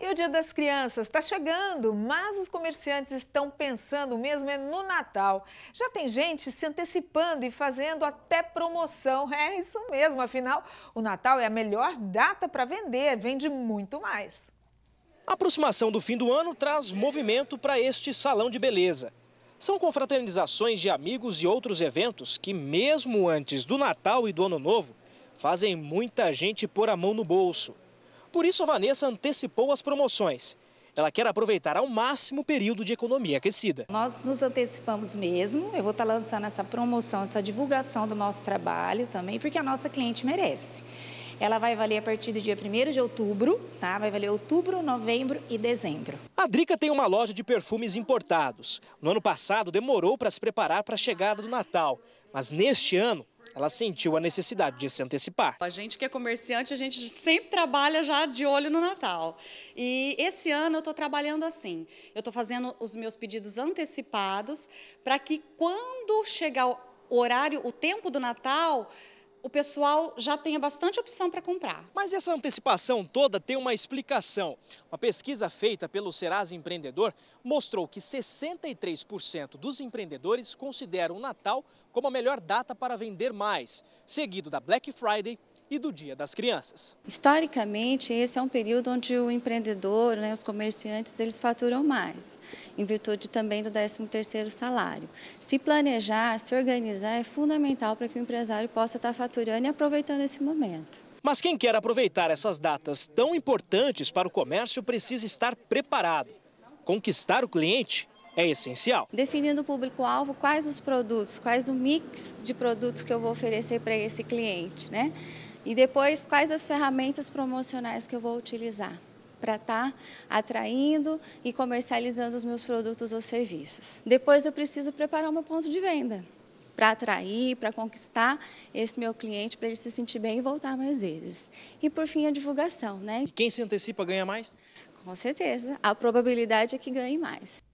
E o Dia das Crianças está chegando, mas os comerciantes estão pensando mesmo é no Natal. Já tem gente se antecipando e fazendo até promoção. É isso mesmo, afinal, o Natal é a melhor data para vender, vende muito mais. A aproximação do fim do ano traz movimento para este salão de beleza. São confraternizações de amigos e outros eventos que, mesmo antes do Natal e do Ano Novo, fazem muita gente pôr a mão no bolso. Por isso, a Vanessa antecipou as promoções. Ela quer aproveitar ao máximo o período de economia aquecida. Nós nos antecipamos mesmo. Eu vou estar lançando essa promoção, essa divulgação do nosso trabalho também, porque a nossa cliente merece. Ela vai valer a partir do dia 1 de outubro, tá? Vai valer outubro, novembro e dezembro. A Drica tem uma loja de perfumes importados. No ano passado demorou para se preparar para a chegada do Natal, mas neste ano ela sentiu a necessidade de se antecipar. A gente que é comerciante, a gente sempre trabalha já de olho no Natal. E esse ano eu estou trabalhando assim. Eu estou fazendo os meus pedidos antecipados para que quando chegar o horário, o tempo do Natal, o pessoal já tenha bastante opção para comprar. Mas essa antecipação toda tem uma explicação. Uma pesquisa feita pelo Serasa Empreendedor mostrou que 63% dos empreendedores consideram o Natal como a melhor data para vender mais, seguido da Black Friday e do Dia das Crianças. Historicamente, esse é um período onde o empreendedor, né, os comerciantes, eles faturam mais, em virtude também do 13º salário. Se planejar, se organizar é fundamental para que o empresário possa estar faturando e aproveitando esse momento. Mas quem quer aproveitar essas datas tão importantes para o comércio precisa estar preparado. Conquistar o cliente é essencial. Definindo o público-alvo, quais os produtos, quais o mix de produtos que eu vou oferecer para esse cliente, né? E depois, quais as ferramentas promocionais que eu vou utilizar para estar tá atraindo e comercializando os meus produtos ou serviços. Depois, eu preciso preparar o meu ponto de venda para atrair, para conquistar esse meu cliente, para ele se sentir bem e voltar mais vezes. E por fim, a divulgação, né? E quem se antecipa ganha mais? Com certeza. A probabilidade é que ganhe mais.